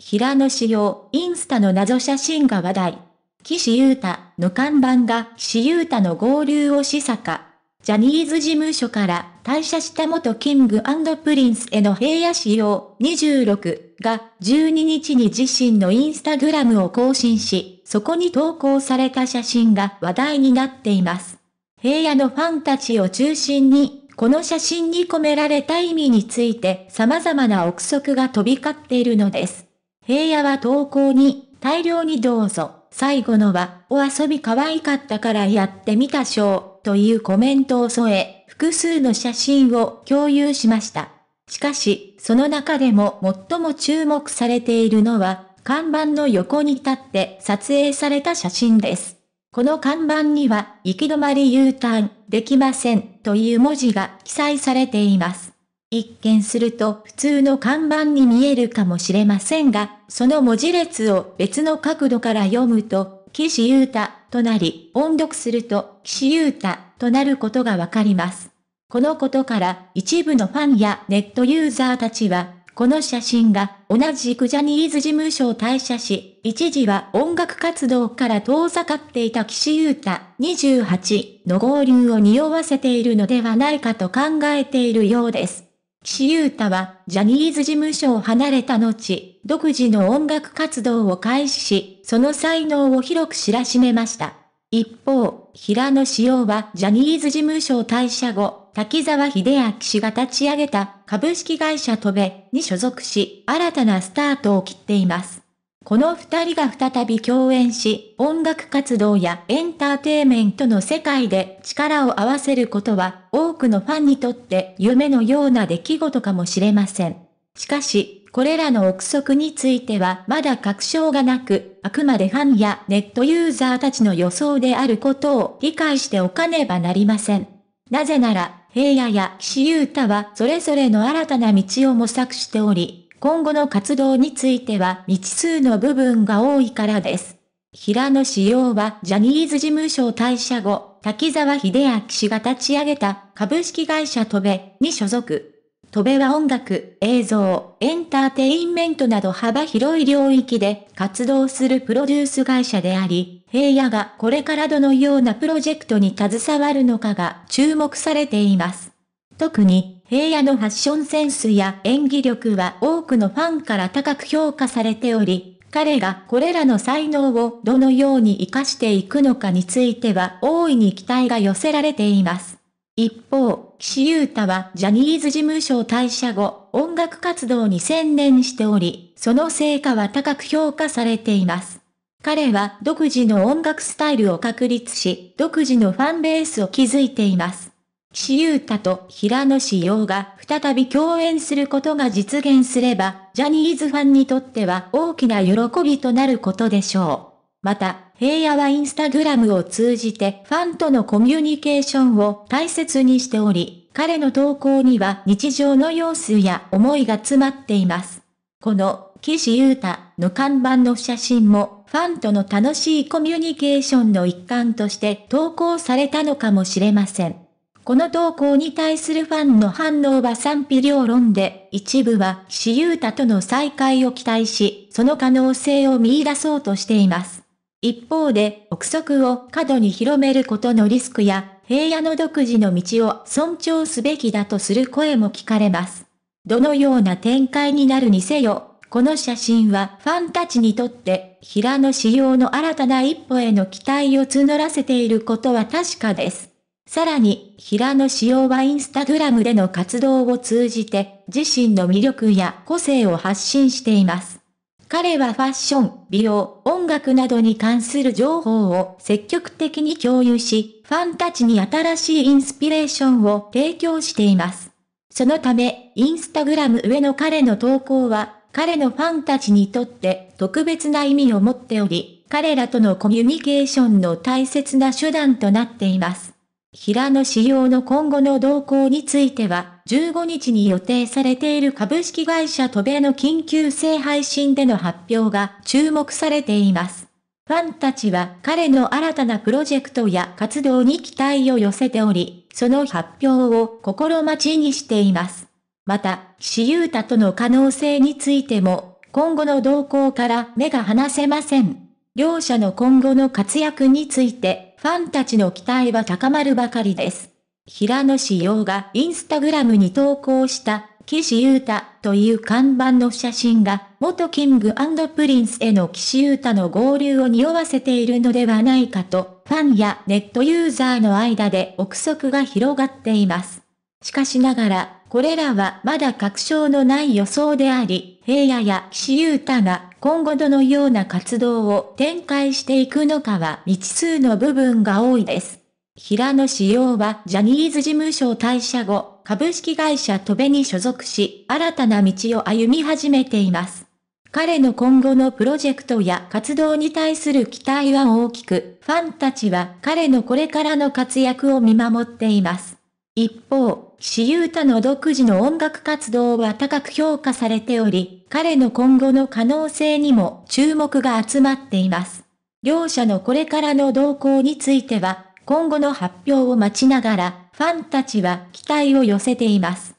平野紫耀、インスタの謎写真が話題。岸優太の看板が岸優太の合流を示唆か。ジャニーズ事務所から退社した元キングプリンスへの平野仕様26が12日に自身のインスタグラムを更新し、そこに投稿された写真が話題になっています。平野のファンたちを中心に、この写真に込められた意味について様々な憶測が飛び交っているのです。平野は投稿に、大量にどうぞ、最後のは、お遊び可愛かったからやってみたしょう、というコメントを添え、複数の写真を共有しました。しかし、その中でも最も注目されているのは、看板の横に立って撮影された写真です。この看板には、行き止まり U ターン、できません、という文字が記載されています。一見すると普通の看板に見えるかもしれませんが、その文字列を別の角度から読むと、岸優太となり、音読すると岸優太となることがわかります。このことから一部のファンやネットユーザーたちは、この写真が同じくジャニーズ事務所を退社し、一時は音楽活動から遠ざかっていた岸優太28の合流を匂わせているのではないかと考えているようです。岸優太は、ジャニーズ事務所を離れた後、独自の音楽活動を開始し、その才能を広く知らしめました。一方、平野紫耀はジャニーズ事務所を退社後、滝沢秀明氏が立ち上げた株式会社トベに所属し、新たなスタートを切っています。この二人が再び共演し、音楽活動やエンターテイメントの世界で力を合わせることは、多くのファンにとって夢のような出来事かもしれません。しかし、これらの憶測についてはまだ確証がなく、あくまでファンやネットユーザーたちの予想であることを理解しておかねばなりません。なぜなら、平野や岸優太はそれぞれの新たな道を模索しており、今後の活動については未知数の部分が多いからです。平野志陽はジャニーズ事務所退社後、滝沢秀明氏が立ち上げた株式会社トベに所属。トベは音楽、映像、エンターテインメントなど幅広い領域で活動するプロデュース会社であり、平野がこれからどのようなプロジェクトに携わるのかが注目されています。特に平野のファッションセンスや演技力は多くのファンから高く評価されており、彼がこれらの才能をどのように活かしていくのかについては大いに期待が寄せられています。一方、岸優太はジャニーズ事務所退社後、音楽活動に専念しており、その成果は高く評価されています。彼は独自の音楽スタイルを確立し、独自のファンベースを築いています。岸優太と平野紫耀が再び共演することが実現すれば、ジャニーズファンにとっては大きな喜びとなることでしょう。また、平野はインスタグラムを通じてファンとのコミュニケーションを大切にしており、彼の投稿には日常の様子や思いが詰まっています。この、岸優太の看板の写真も、ファンとの楽しいコミュニケーションの一環として投稿されたのかもしれません。この投稿に対するファンの反応は賛否両論で、一部は岸優太との再会を期待し、その可能性を見出そうとしています。一方で、憶測を過度に広めることのリスクや、平野の独自の道を尊重すべきだとする声も聞かれます。どのような展開になるにせよ、この写真はファンたちにとって平野仕様の新たな一歩への期待を募らせていることは確かです。さらに、平野紫耀はインスタグラムでの活動を通じて、自身の魅力や個性を発信しています。彼はファッション、美容、音楽などに関する情報を積極的に共有し、ファンたちに新しいインスピレーションを提供しています。そのため、インスタグラム上の彼の投稿は、彼のファンたちにとって特別な意味を持っており、彼らとのコミュニケーションの大切な手段となっています。平野仕様の今後の動向については、15日に予定されている株式会社トベの緊急性配信での発表が注目されています。ファンたちは彼の新たなプロジェクトや活動に期待を寄せており、その発表を心待ちにしています。また、岸優太との可能性についても、今後の動向から目が離せません。両者の今後の活躍についてファンたちの期待は高まるばかりです。平野紫耀がインスタグラムに投稿した、岸優太という看板の写真が、元キングプリンスへの岸優太の合流を匂わせているのではないかと、ファンやネットユーザーの間で憶測が広がっています。しかしながら、これらはまだ確証のない予想であり、平野や岸優太が今後どのような活動を展開していくのかは未知数の部分が多いです。平野志陽はジャニーズ事務所退社後、株式会社トベに所属し、新たな道を歩み始めています。彼の今後のプロジェクトや活動に対する期待は大きく、ファンたちは彼のこれからの活躍を見守っています。一方、岸優太の独自の音楽活動は高く評価されており、彼の今後の可能性にも注目が集まっています。両者のこれからの動向については、今後の発表を待ちながら、ファンたちは期待を寄せています。